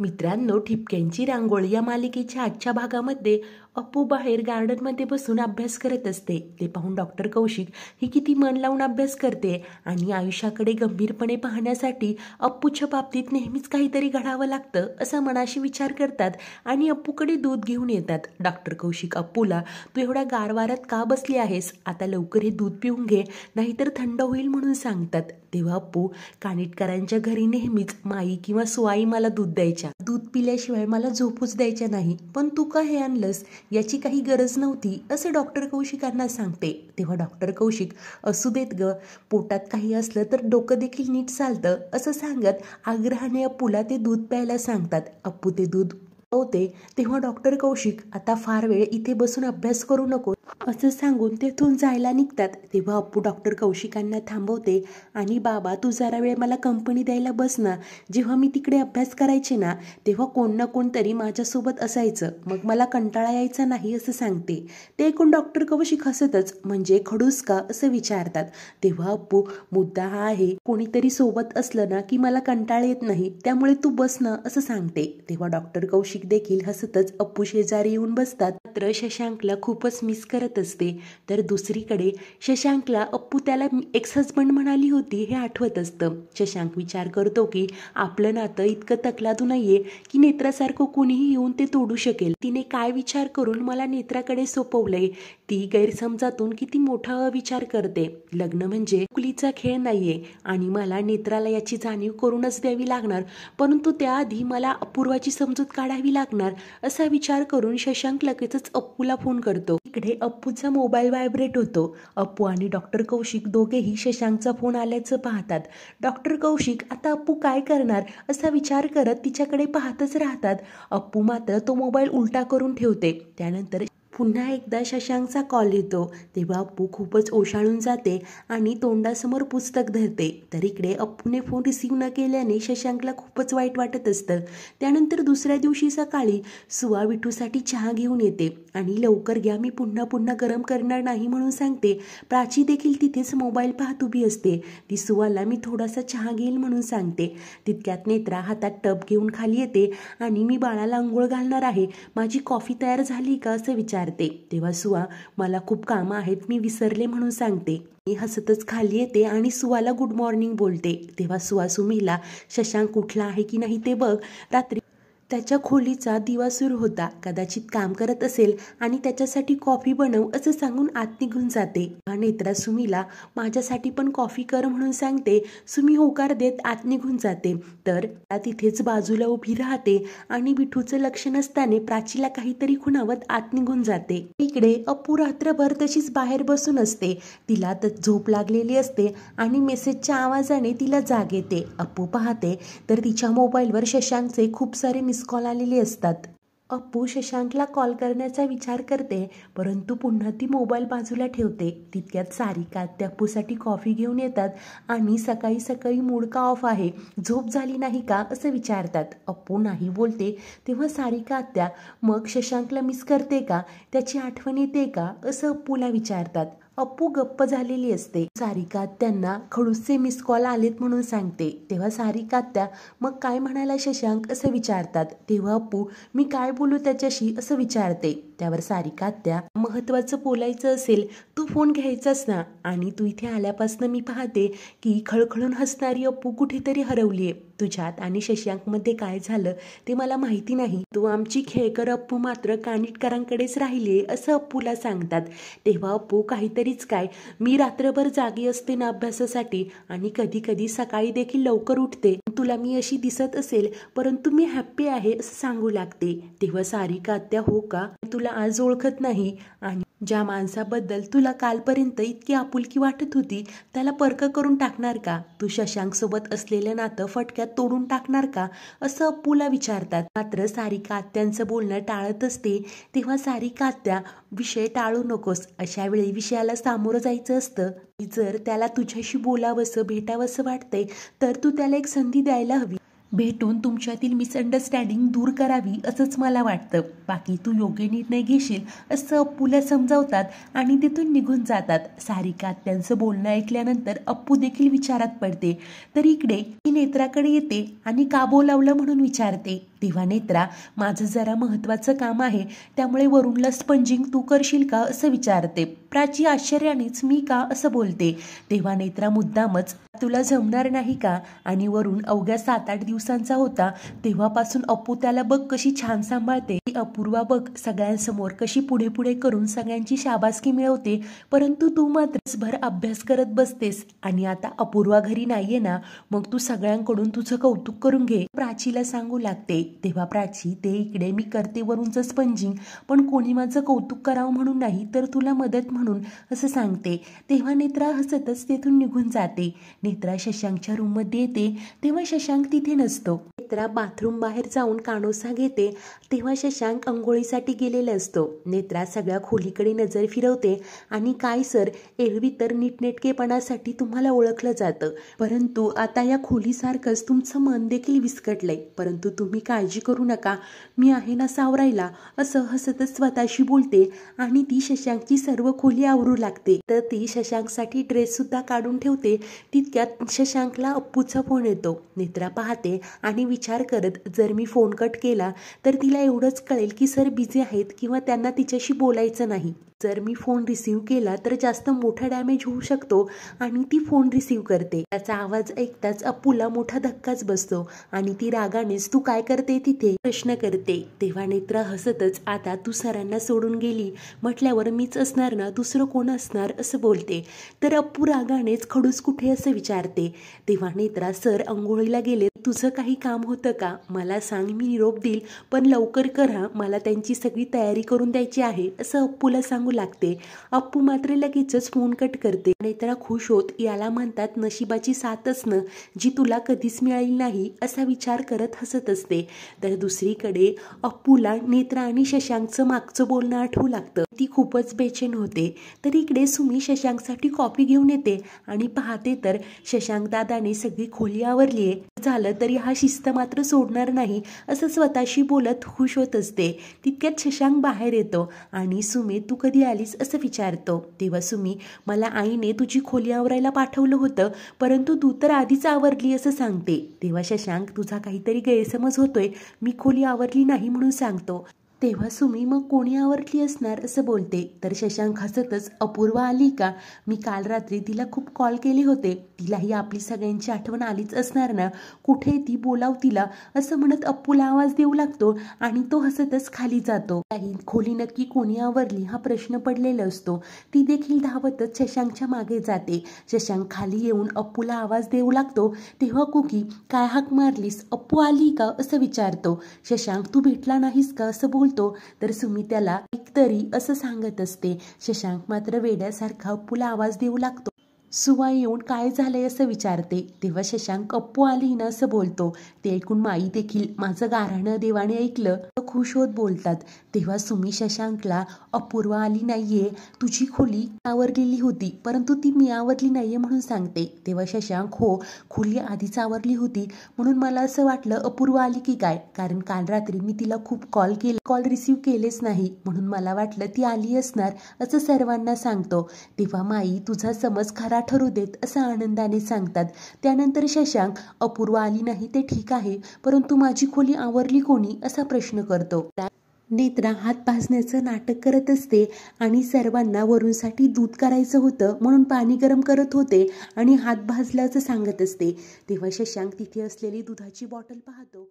मित्रांनो ठिपक्यांची रांगोळी या मालिकेच्या आजच्या भागामध्ये अप्पू बाहेर गार्डनमध्ये बसून अभ्यास करत असते ते पाहून डॉक्टर कौशिक ही किती मन लावून अभ्यास करते आणि आयुष्याकडे गंभीरपणे पाहण्यासाठी अप्पूच्या बाबतीत नेहमीच काहीतरी घडावं लागतं असा मनाशी विचार करतात आणि अप्पूकडे दूध घेऊन येतात डॉक्टर कौशिक अप्पूला तू एवढ्या गारवारात का बसली आहेस आता लवकर हे दूध पिऊन घे नाहीतर थंड होईल म्हणून सांगतात तेव्हा अप्पू कानिटकरांच्या घरी नेहमीच माई किंवा सुआई मला दूध द्यायच्या दूध पिल्याशिवाय मला झोपूच द्यायच्या नाही पण तू का हे आणलंस याची काही गरज नव्हती असं डॉक्टर कौशिकांना सांगते तेव्हा डॉक्टर कौशिक असू देत ग पोटात काही असलं तर डोकं देखील नीट चालतं असं सांगत आग्रहाने अप्पूला ते दूध प्यायला सांगतात अप्पू ते दूध होते तेव्हा डॉक्टर कौशिक आता फार वेळ इथे बसून अभ्यास करू नको असं सांगून तेथून जायला निघतात तेव्हा अप्पू डॉक्टर कौशिकांना थांबवते आणि बाबा तू जरा वेळ मला कंपनी द्यायला बस ना जेव्हा मी तिकडे अभ्यास करायचे ना तेव्हा कोण ना कोणतरी माझ्यासोबत असायचं मग मला कंटाळा यायचा नाही असं सांगते ते एकूण डॉक्टर कौशिक हसतच म्हणजे खडूस का असं विचारतात तेव्हा अप्पू मुद्दा हा आहे कोणीतरी सोबत असलं ना की मला कंटाळा येत नाही त्यामुळे तू बस ना असं सांगते तेव्हा डॉक्टर कौशिक देखील हसतच अप्पू शेजारी येऊन बसतात मात्र शशांकला खूपच मिस करत करत असते तर दुसरीकडे शशांकला अप्पू त्याला एक्स हजबंड म्हणाली होती हे आठवत असतं शशांक विचार करतो की आपलं नातं इतकं तकलादू नाहीये की नेत्रासारखं कोणीही येऊन ते तोडू शकेल तिने काय विचार करून मला नेत्राकडे सोपवलंय ती गैरसमजातून किती मोठा अविचार करते लग्न म्हणजे कुलीचा खेळ नाहीये आणि मला नेत्राला याची जाणीव करूनच द्यावी लागणार परंतु त्याआधी मला अपूर्वाची समजूत काढावी लागणार असा विचार करून शशांक लगेचच अप्पूला फोन करतो इकडे अप्पू अप्पूचा मोबाईल व्हायब्रेट होतो अप्पू आणि डॉक्टर कौशिक दोघेही शशांकचा फोन आल्याचं पाहतात डॉक्टर कौशिक आता अप्पू काय करणार असा विचार करत तिच्याकडे पाहतच राहतात अप्पू मात्र तो मोबाईल उलटा करून ठेवते त्यानंतर पुन्हा एकदा शशांकचा कॉल येतो तेव्हा अप्पू खूपच ओशाळून जाते आणि तोंडासमोर पुस्तक धरते तर इकडे अप्पूने फोन रिसीव्ह न केल्याने शशांकला खूपच वाईट वाटत असतं त्यानंतर दुसऱ्या दिवशी सकाळी सुवा विठूसाठी चहा घेऊन येते आणि लवकर घ्या मी पुन्हा पुन्हा गरम करणार नाही म्हणून सांगते प्राची देखील तिथेच मोबाईल पाहत उभी असते ती सुवाला मी थोडासा चहा घेईल म्हणून सांगते तितक्यात नेत्रा हातात टप घेऊन खाली येते आणि मी बाळाला आंघोळ घालणार आहे माझी कॉफी तयार झाली का असं विचार विचारते तेव्हा सुवा मला खूप काम आहेत मी विसरले म्हणून सांगते मी हसतच खाली येते आणि सुवाला गुड मॉर्निंग बोलते तेव्हा सुवा सुमीला शशांक कुठला आहे की नाही ते बघ रात्री त्याच्या खोलीचा दिवा सुरू होता कदाचित काम करत असेल आणि त्याच्यासाठी कॉफी बनव असं सांगून आत निघून जाते नेत्रा सुमीला माझ्यासाठी पण कॉफी कर म्हणून सांगते सुमी होकार देत आत निघून जाते तर तिथेच बाजूला उभी राहते आणि बिठूचं लक्ष नसताने प्राचीला काहीतरी खुणावत आत निघून जाते इकडे अपू रात्रभर तशीच बाहेर बसून असते तिला तर झोप लागलेली असते आणि मेसेजच्या आवाजाने तिला जाग येते अपू पाहते तर तिच्या मोबाईलवर शशांकचे खूप सारे मिस कॉल आलेली असतात अप्पू शशांकला कॉल करण्याचा विचार करते परंतु पुन्हा ती मोबाईल बाजूला ठेवते तितक्यात सारिका त्या अप्पूसाठी कॉफी घेऊन येतात आणि सकाळी सकाळी मूड का ऑफ आहे झोप झाली नाही का असं विचारतात अप्पू नाही बोलते तेव्हा सारिका आत्या मग शशांकला मिस करते का त्याची आठवण येते का असं अप्पूला विचारतात अप्पू गप्प झालेली असते सारिका त्यांना खडूसचे मिस कॉल आलेत म्हणून सांगते तेव्हा सारिका त्या मग काय म्हणायला शशांक असं विचारतात तेव्हा अप्पू मी काय बोलू त्याच्याशी असं विचारते त्यावर सारिका त्या महत्वाचं बोलायचं असेल तू फोन घ्यायचास ना आणि तू इथे आल्यापासून मी पाहते की खळखळून हसणारी अप्पू कुठेतरी हरवलीये तुझ्यात आणि शशांकमध्ये काय झालं ते मला माहिती नाही तू आमची खेळकर अप्पू मात्र कानिटकरांकडेच राहिले असं अप्पूला सांगतात तेव्हा अप्पू काहीतरीच काय मी रात्रभर जागी असते ना अभ्यासासाठी आणि कधी कधी सकाळी देखील लवकर उठते तुला मी अशी दिसत असेल परंतु मी हॅप्पी आहे असं सांगू लागते तेव्हा सारिका आत्या हो का तुला आज ओळखत नाही आणि ज्या माणसाबद्दल तुला कालपर्यंत इतकी आपुलकी वाटत होती त्याला परक करून टाकणार का तू शशांकसोबत असलेलं नातं फटक्यात तोडून टाकणार का असं अप्पूला विचारतात मात्र सारिका आत्यांचं बोलणं टाळत असते तेव्हा सारिका कात्या विषय टाळू नकोस अशा वेळी विषयाला सामोरं जायचं असतं जर त्याला तुझ्याशी बोलावंसं भेटावंसं वाटतंय तर तू त्याला एक संधी द्यायला हवी भेटून तुमच्यातील मिसअंडरस्टँडिंग दूर करावी असंच मला वाटतं बाकी तू योग्य निर्णय घेशील असं अप्पूला समजावतात आणि तिथून निघून जातात सारिका त्यांचं बोलणं ऐकल्यानंतर अप्पू देखील विचारात पडते तर इकडे ती नेत्राकडे येते आणि काबो लावलं म्हणून विचारते तेव्हा नेत्रा माझं जरा महत्वाचं काम आहे त्यामुळे वरुणला स्पंजिंग तू करशील का असं विचारते प्राची आश्चर्यानेच मी का असं बोलते तेव्हा नेत्रा मुद्दामच तुला जमणार नाही का आणि वरुण अवघ्या सात आठ दिवसांचा होता तेव्हापासून अपू त्याला बघ कशी छान सांभाळते अपूर्वा बघ सगळ्यांसमोर कशी पुढे पुढे करून सगळ्यांची शाबासकी मिळवते परंतु तू मात्र भर अभ्यास करत बसतेस आणि आता अपूर्वा घरी नाहीये ना मग तू सगळ्यांकडून तुझं कौतुक करून घे प्राचीला सांगू लागते तेव्हा प्राची ते इकडे मी करते वरूनच स्पंजिंग पण कोणी माझं कौतुक करावं म्हणून नाही तर तुला मदत म्हणून असं सांगते तेव्हा नेत्रा हसतच तेथून निघून जाते नेत्रा शशांकच्या रूममध्ये येते तेव्हा शशांक तिथे नसतो नेत्रा बाथरूम बाहेर जाऊन काणोसा घेते तेव्हा शशांक अंघोळीसाठी गेलेला असतो नेत्रा सगळ्या खोलीकडे नजर फिरवते आणि काय सर एरवी तर नीटनेटकेपणासाठी तुम्हाला ओळखलं जातं परंतु आता या खोलीसारखंच तुमचं मन देखील विस्कटलंय परंतु तुम्ही काळजी करू नका मी आहे ना सावरायला असं हसतच स्वतःशी बोलते आणि ती शशांकची सर्व खोली आवरू लागते तर ती शशांकसाठी सुद्धा काढून ठेवते तितक्यात शशांकला अप्पूचा फोन येतो नेत्रा पाहते आणि विचार करत जर मी फोन कट केला तर तिला एवढंच कळेल की सर बिझी आहेत किंवा त्यांना तिच्याशी बोलायचं नाही जर मी फोन रिसीव केला तर जास्त मोठा डॅमेज होऊ शकतो आणि ती फोन रिसीव करते त्याचा आवाज ऐकताच अप्पूला मोठा धक्काच बसतो आणि ती रागानेच तू काय करते तिथे प्रश्न करते तेव्हा नेत्रा हसतच आता तू सरांना सोडून गेली म्हटल्यावर मीच असणार ना दुसरं कोण असणार असं बोलते तर अप्पू रागानेच खडूस कुठे असं विचारते तेव्हा नेत्रा सर अंघोळीला गेले तुझं काही काम होतं का मला सांग मी निरोप देईल पण लवकर करा मला त्यांची सगळी तयारी करून द्यायची आहे असं अप्पूला सांगू लागते अप्पू मात्र लगेचच फोन कट करते नेत्रा खुश होत याला म्हणतात नशिबाची साथच न जी तुला कधीच मिळाली नाही असा विचार करत हसत असते तर दुसरीकडे अप्पूला नेत्रा आणि शशांकचं मागचं बोलणं आठवू लागतं ती खूपच बेचैन होते तर इकडे सुमी शशांकसाठी कॉफी घेऊन येते आणि पाहते तर शशांक दादाने सगळी खोली आवरली आहे झालं तरी हा शिस्त मात्र सोडणार नाही असं स्वतःशी बोलत खुश होत असते तितक्यात शशांक बाहेर येतो आणि सुमे तू कधी कधी आलीस असं विचारतो तेव्हा सुमी मला आईने तुझी खोली आवरायला पाठवलं होतं परंतु तू तर आधीच आवरली असं सांगते तेव्हा शशांक तुझा काहीतरी गैरसमज होतोय मी खोली आवरली नाही म्हणून सांगतो तेव्हा सुमी मग कोणी आवरली असणार असं बोलते तर शशांक हसतच अपूर्व आली का मी काल रात्री तिला खूप कॉल केले होते तिलाही आपली सगळ्यांची आठवण आलीच असणार ना कुठे ती बोलाव तिला असं म्हणत अप्पूला आवाज देऊ लागतो आणि तो हसतच खाली जातो काही खोली नक्की कोणी आवरली हा प्रश्न पडलेला असतो ती देखील धावतच शशांकच्या मागे जाते शशांक खाली येऊन अप्पूला आवाज देऊ लागतो तेव्हा कुकी काय हाक मारलीस अप्पू आली का असं विचारतो शशांक तू भेटला नाहीस का असं बोल बोलतो तर सुमित्याला त्याला एकतरी असं सांगत असते शशांक मात्र वेड्यासारखा पुला आवाज देऊ लागतो सुवा येऊन काय झालंय असं विचारते तेव्हा शशांक अप्पू आली ना असं बोलतो ते ऐकून माई देखील माझं गाराणं देवाने ऐकलं तर खुश होत बोलतात तेव्हा सुमी शशांकला अपूर्वा आली नाहीये तुझी खोली आवरलेली होती परंतु ती मी आवरली नाहीये म्हणून सांगते तेव्हा शशांक हो खोली आधीच आवरली होती म्हणून मला असं वाटलं अपूर्व आली की काय कारण काल रात्री मी तिला खूप कॉल केले कॉल रिसीव्ह केलेच नाही म्हणून मला वाटलं ती आली असणार असं सर्वांना सांगतो तेव्हा माई तुझा समज खरा ठरू देत असं आनंदाने सांगतात त्यानंतर शशांक अपूर्व आली नाही ते ठीक आहे परंतु माझी खोली आवरली कोणी असा प्रश्न करतो नेत्रा हात भाजण्याचं नाटक करत असते आणि सर्वांना वरूनसाठी दूध करायचं होतं म्हणून पाणी गरम करत होते आणि हात भाजल्याचं सांगत असते तेव्हा शशांक तिथे असलेली दुधाची बॉटल पाहतो